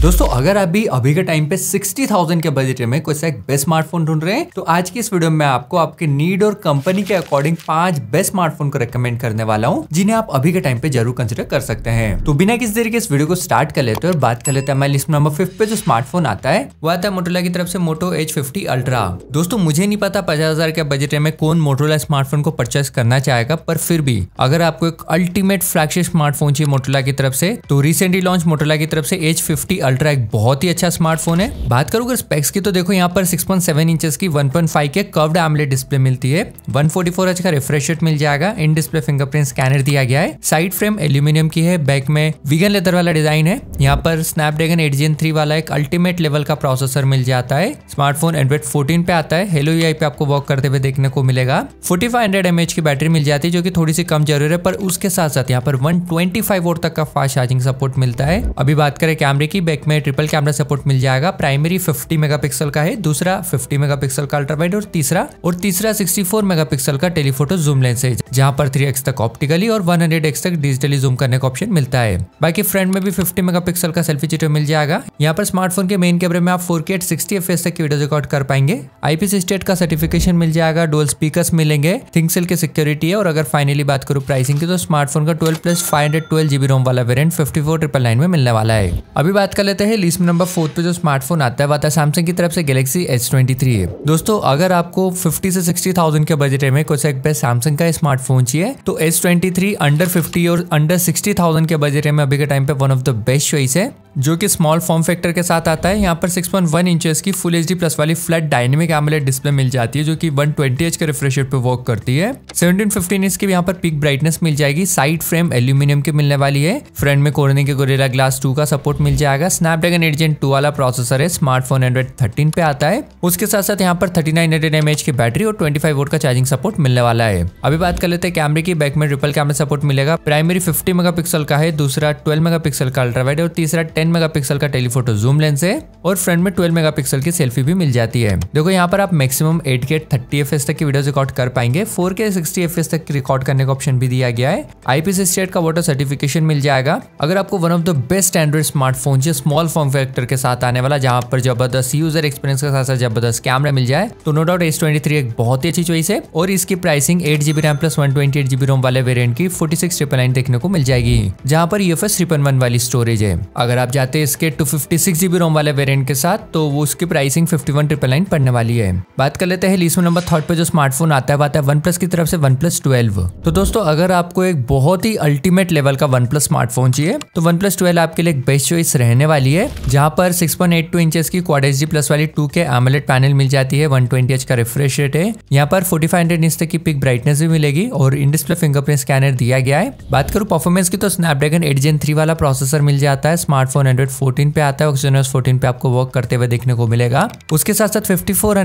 दोस्तों अगर आप भी अभी के टाइम पे 60,000 के बजट में कोई सा एक बेस्ट स्मार्टफोन ढूंढ रहे हैं तो आज की इस वीडियो में आपको आपके नीड और कंपनी के अकॉर्डिंग पांच बेस्ट स्मार्टफोन को रेकमेंड करने वाला हूँ जिन्हें आप अभी के टाइम पे जरूर कंसिडर कर सकते हैं तो बिना किसी तरीके इस वीडियो को स्टार्ट कर लेते हैं और बात कर लेते हैं हमारे लिस्ट नंबर फिफ्थ पे जो स्मार्टफोन आता है वो आता है मोटोला की तरफ से मोटो एच फिफ्टी अल्ट्रा दोस्तों मुझे नहीं पता पचास के बजट में कौन मोटोला स्मार्टफोन को परचेस करना चाहेगा पर फिर भी अगर आपको एक अल्टीमेट फ्लैगशिप स्मार्टफोन चाहिए मोटोला की तरफ से तो रिसेंटली लॉन्च मोटोला की तरफ से एच फिफ्टी अल्ट्रा एक बहुत ही अच्छा स्मार्टफोन है बात करूँ अगर स्पेक्स की तो देखो यहाँ पर 6.7 पॉइंट की 1.5 के कर्व्ड एमलेट डिस्प्ले मिलती है 144 एच का रिफ्रेश रेट मिल जाएगा इन डिस्प्ले फिंगरप्रिंट स्कैनर दिया गया है साइड फ्रेम एल्यूमिनियम की है बैक में विगन लेदर वाला डिजाइन है यहाँ पर स्नैपड्रैगन एट जेन थ्री वाला एक अल्टीमेट लेवल का प्रोसेसर मिल जाता है स्मार्टफोन एंड्रॉइड फोर्टीन पे आता है हेलो यू पे आपको वॉक करते हुए देखने को मिलेगा फोर्टी फाइव हंड्रेड की बैटरी मिल जाती है जो की थोड़ी सी कम जरूर है पर उसके साथ साथ यहाँ पर वन ट्वेंटी फाइव तक का फास्ट चार्जिंग सपोर्ट मिलता है अभी बात करें कैमरे की बैक स्पेक में ट्रिपल कैमरा सपोर्ट मिल जाएगा प्राइमरी 50 मेगापिक्सल का है दूसरा 50 मेगापिक्सल का अल्ट्रावाइड और तीसरा और तीसरा 64 मेगापिक्सल का टेलीफोटो जूम लेंस है जहां पर 3x तक ऑप्टिकली और 100x तक डिजिटली जूम करने का ऑप्शन मिलता है बाकी फ्रंट में भी 50 मेगापिक्सल का सेल्फी चिटो मिल जाएगा यहाँ पर स्मार्टफोन के मेन कैमरे में आप फोर के सिक्सटी एफ तक वीडियो रिकॉर्ड कर पाएंगे आईपीस स्टेट का सर्टिफिकेशन मिल जाएगा डोल स्पीकर मिलेंगे थिंगसेल की सिक्योरिटी है और अगर फाइनली बात करूँ प्राइसिंग की तो स्मार्टफोन का twelve plus five hundred twelve GB ROM वाला variant fifty four triple nine में मिलने वाला है अभी बात कर लेते हैं लिस्ट नंबर फोर्थ पे जो स्मार्टफोन आता है वह आता है सैमसंग की तरफ से गैलेक्सी एच ट्वेंटी थ्री है दोस्तों अगर आपको फिफ्टी से सिक्सटी थाउजेंड के बजट में कुछ एक बेस्ट सैमसंग का स्मार्टफोन चाहिए तो H twenty three under fifty और अंडर सिक्सटी थाउजेंड के बजट में अभी के टाइम पे one of the best choice है जो कि स्मॉल फॉर्म फैक्टर के साथ आता है यहाँ पर 6.1 पॉइंट इंचेस की फुल एच प्लस वाली फ्लैट डायनेमिक एमलेट डिस्प्ले मिल जाती है जो कि 120 ट्वेंटी के रिफ्रेश पे वर्क करती है इंच की यहाँ पर पिक ब्राइटनेस मिल जाएगी साइड फ्रेम एल्यूमिनियम की मिलने वाली है फ्रंट में कोरने के गोरेला ग्लास टू का सपोर्ट मिल जाएगा स्नैपड्रैगन एडजेंट टू वाला प्रोसेसर है स्मार्टफोन एंड्रॉइड पे आता है उसके साथ साथ यहाँ पर थर्टी नाइन की बैटरी और ट्वेंटी फाइव का चार्जिंग सपोर्ट मिलने वाला है अभी बात कर लेते हैं कैमरे की बैक में ट्रिपल कैमरा सपोर्ट मिलेगा प्राइमरी फिफ्टी मेगा का है दूसरा ट्वेल्व मेगा का अल्ट्रावाइड और तीसरा टेन 10 मेगापिक्सल का टेलीफोटो जूम लेंस है और फ्रंट में 12 मेगापिक्सल की सेल्फी भी मिल जाती है देखो यहाँ पर आप मैक्सिमम 8K 30fps तक की वीडियो रिकॉर्ड कर पाएंगे 4K 60fps तक रिकॉर्ड करने का ऑप्शन भी दिया गया है IP68 का वाटर सर्टिफिकेशन मिल जाएगा अगर आपको one of the best Android smartphone है स्मॉल फॉर्म फैक्टर के साथ आने वाला जहाँ पर जबरदस्त यूजर एक्सपीरियंस के साथ साथ जबरदस्त कैमरा मिल जाए तो नो डाउट एस एक बहुत ही अच्छी चॉइस है और इसकी pricing eight GB RAM plus one twenty ROM वाले वेरियंट की फोर्टी सिक्स देखने को मिल जाएगी जहाँ पर यूफ e एस वाली स्टोरेज है अगर आप आप जाते हैं इसके two fifty six GB ROM वाले वेरियंट के साथ तो वो उसकी pricing fifty one triple nine पड़ने वाली है बात कर लेते हैं लीसो नंबर थर्ड पर जो स्मार्टफोन आता है आता है वन प्लस की तरफ से वन प्लस ट्वेल्व तो दोस्तों अगर आपको एक बहुत ही अल्टीमेट लेवल का वन प्लस स्मार्टफोन चाहिए तो वन प्लस ट्वेल्व आपके लिए एक बेस्ट चॉइस रहने वाली है जहाँ पर six point eight two inch की क्वाड एच प्लस वाली टू के एमलेट पैनल मिल जाती है वन ट्वेंटी एच का रिफ्रेश रेट है यहाँ पर फोर्टी फाइव हंड्रेड इंच तक की पिक ब्राइटनेस भी मिलेगी और इन डिस्प्ले फिंगरप्रिंट स्कैनर दिया गया है बात करूँ परफॉर्मेंस की तो स्नैपड्रैगन एट जेन थ्री वाला प्रोसेसर मिल जाता है स्मार्टफोन फोर पे आता है ऑक्सीजनस फोर्टीन पे आपको वर्क करते हुए देखने को मिलेगा उसके साथ साथ फिफ्टी फोर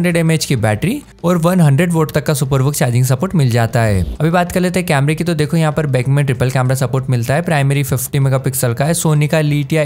की बैटरी और वन हंड्रेड वोट तक का सुपरवर्क चार्जिंग सपोर्ट मिल जाता है अभी बात कर लेते हैं कैमरे की तो देखो यहाँ पर बैक में ट्रिपल कैमरा सपोर्ट मिलता है प्राइमरी फिफ्टी मेगा का है सोनी का लीटिया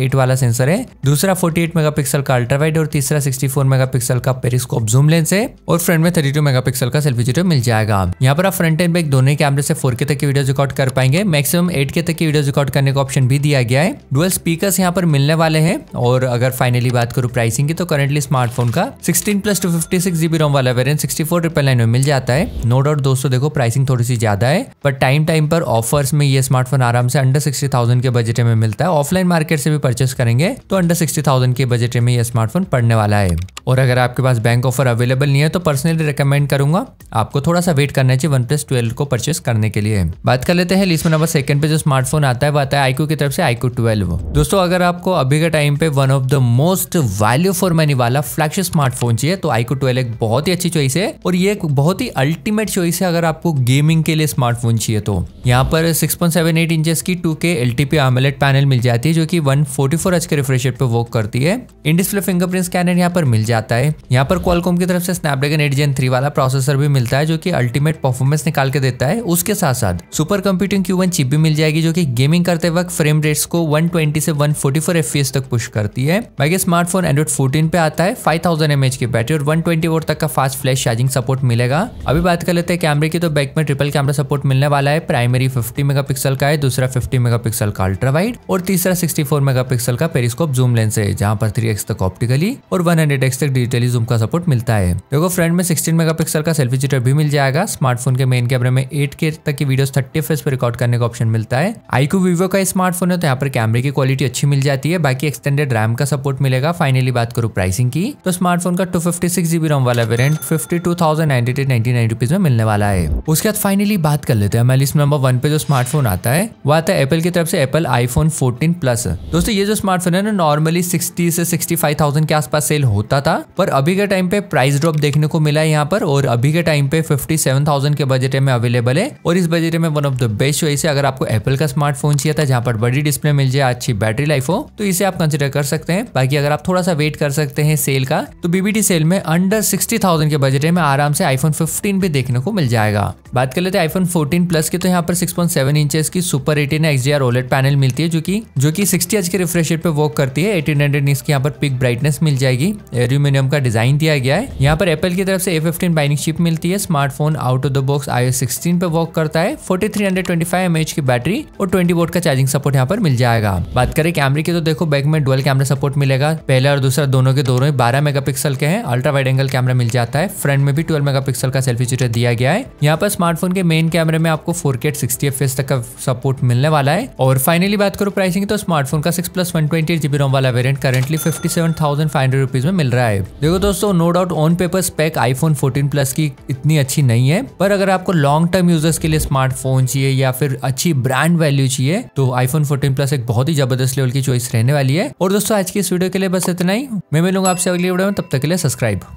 एट वाला सेंसर है दूसरा फोर्टी मेगा पिक्सल का अल्ट्राइड और तीसरा मेगा पिक्सल का पेरिस्कोप जूम लेंस है और फ्रंट में थर्टी मेगा पिक्सल का सेल्फी जीटो मिल जाएगा यहाँ पर आप फ्रंट एंड बैक दोनों कैमरे से फोर तक की वीडियो रिकॉर्ड कर पाएंगे मैक्सिमम एट के तक की वीडियो रिकॉर्ड करने का ऑप्शन भी दिया गया है डुअल स्पीकर फीचर्स यहाँ पर मिलने वाले हैं और अगर फाइनली बात करूँ प्राइसिंग की तो करेंटली स्मार्टफोन का sixteen plus two fifty six GB ROM वाला variant sixty four triple nine में मिल जाता है नो डाउट दोस्तों देखो प्राइसिंग थोड़ी सी ज्यादा है बट टाइम टाइम पर ऑफर्स में ये स्मार्टफोन आराम से अंडर सिक्सटी थाउजेंड के बजट में मिलता है ऑफलाइन मार्केट से भी परचेस करेंगे तो अंडर सिक्सटी थाउजेंड के बजट में यह स्मार्टफोन पड़ने वाला है और अगर आपके पास बैंक ऑफर अवेलेबल नहीं है तो पर्सनली रिकमेंड करूंगा आपको थोड़ा सा वेट करना चाहिए वन प्लस ट्वेल्व को परचेस करने के लिए बात कर लेते हैं लिस्ट में नंबर सेकंड पे जो स्मार्टफोन आता है वो आता है आईक्यू की तरफ से आईक्यू ट्वेल्व दोस्तों अगर आपको अभी के टाइम पे one of the most value for money वाला फ्लैगशिप स्मार्टफोन चाहिए तो आईक्यू ट्वेल्व एक बहुत ही अच्छी चॉइस है और ये एक बहुत ही अल्टीमेट चॉइस है अगर आपको गेमिंग के लिए स्मार्टफोन चाहिए तो यहाँ पर six point seven eight inches की two K L T panel मिल जाती है जो की वन फोर्टी फोर एच के रिफ्रेश वर्क करती है इन डिस्प्ले फिंगरप्रिंट स्कैनर यहाँ पर मिल जाए जाता है यहाँ पर क्वालकॉम की तरफ से स्नैपड्रैगन एट जेन थ्री वाला प्रोसेसर भी मिलता है जो कि अल्टीमेट परफॉर्मेंस निकाल के देता है उसके साथ साथ सुपर कंप्यूटिंग क्यू चिप भी मिल जाएगी जो कि गेमिंग करते वक्त फ्रेम रेट्स को 120 से 144 फोर्टी तक पुश करती है बाकी स्मार्टफोन एंड्रॉइड फोर्टीन पे आता है फाइव थाउजेंड की बैटरी और वन ट्वेंटी तक का फास्ट फ्लैश चार्जिंग सपोर्ट मिलेगा अभी बात कर लेते हैं कैमरे की तो बैक में ट्रिपल कैमरा सपोर्ट मिलने वाला है प्राइमरी मेगा पिक्सल का है दूसरा मेगा पिक्सल का अल्ट्रा वाइड और तीसरा सिक्सटी मेगा पिक्सल का पेरिस्कोप जूम लेंस है जहां पर एक्स तक ऑप्टिकली और वन हंड्रेड एक्स तक डिजिटली जूम का सपोर्ट मिलता है देखो फ्रंट में सिक्सटीन मेगापिक्सल का सेल्फी शूटर भी मिल जाएगा स्मार्टफोन के मेन कैमरे में एट के तक की वीडियो थर्टी फेस पर रिकॉर्ड करने का ऑप्शन मिलता है आईक्यू वीवो का स्मार्टफोन है तो यहाँ पर कैमरे की क्वालिटी अच्छी मिल जाती है बाकी एक्सटेंडेड रैम का सपोर्ट मिलेगा फाइनली बात करूँ प्राइसिंग की तो स्मार्टफोन का two fifty six GB ROM वाला variant fifty two thousand ninety ninety nine rupees में मिलने वाला है उसके बाद फाइनली बात कर लेते हैं हमारी लिस्ट नंबर वन पे जो स्मार्टफोन आता है वो आता है एपल की तरफ से एप्पल आईफोन फोर्टीन प्लस दोस्तों ये जो स्मार्टफोन है ना नॉर्मली सिक्सटी से सिक्सटी फाइव थाउजेंड के आसपास सेल होता था था पर अभी के टाइम पे प्राइस ड्रॉप देखने को मिला है यहाँ पर और अभी के टाइम पे 57,000 के बजट में अवेलेबल है और इस बजट में one of the best choice है अगर आपको एप्पल का स्मार्टफोन चाहिए था जहाँ पर बड़ी डिस्प्ले मिल जाए अच्छी बैटरी लाइफ हो तो इसे आप कंसिडर कर सकते हैं बाकी अगर आप थोड़ा सा वेट कर सकते हैं सेल का तो बीबीटी सेल में अंडर सिक्सटी के बजट में आराम से आईफोन फिफ्टीन भी देखने को मिल जाएगा बात कर लेते हैं आईफोन फोर्टीन प्लस की तो यहाँ पर सिक्स पॉइंट इंचेस की super eighteen XDR OLED panel मिलती है जो की जो की सिक्सटी एच के रिफ्रेश पे वर्क करती है एटीन हंड्रेड की यहाँ पर पिक ब्राइटनेस मिल जाएगी एरियो एल्यूमिनियम का डिजाइन दिया गया है यहाँ पर एप्पल की तरफ से ए फिफ्टीन बाइनिंग चिप मिलती है smartphone out of the box I S sixteen पे वर्क करता है forty three hundred twenty five M H की बैटरी और ट्वेंटी वोट का चार्जिंग सपोर्ट यहाँ पर मिल जाएगा बात करें कैमरे की तो देखो बैक में डुअल कैमरा सपोर्ट मिलेगा पहला और दूसरा दोनों के दोनों बारह मेगा के हैं अल्ट्रा वाइड एंगल कैमरा मिल जाता है फ्रंट में भी ट्वेल्व मेगा का सेल्फी चिटर दिया गया है यहाँ पर स्मार्टफोन के मेन कैमरे में आपको फोर के सिक्सटी एफ तक का सपोर्ट मिलने वाला है और फाइनली बात करो प्राइसिंग तो स्मार्टफोन का six plus one twenty GB ROM वाला variant currently fifty seven thousand five hundred rupees में मिल रहा है है देखो दोस्तों no doubt on paper spec iPhone 14 plus की इतनी अच्छी नहीं है पर अगर आपको लॉन्ग टर्म यूजर्स के लिए स्मार्टफोन चाहिए या फिर अच्छी ब्रांड वैल्यू चाहिए तो आईफोन 14 प्लस एक बहुत ही जबरदस्त लेवल की चॉइस रहने वाली है और दोस्तों आज की इस वीडियो के लिए बस इतना ही मैं मिलूंगा आपसे अगली वीडियो में तब तक के लिए सब्सक्राइब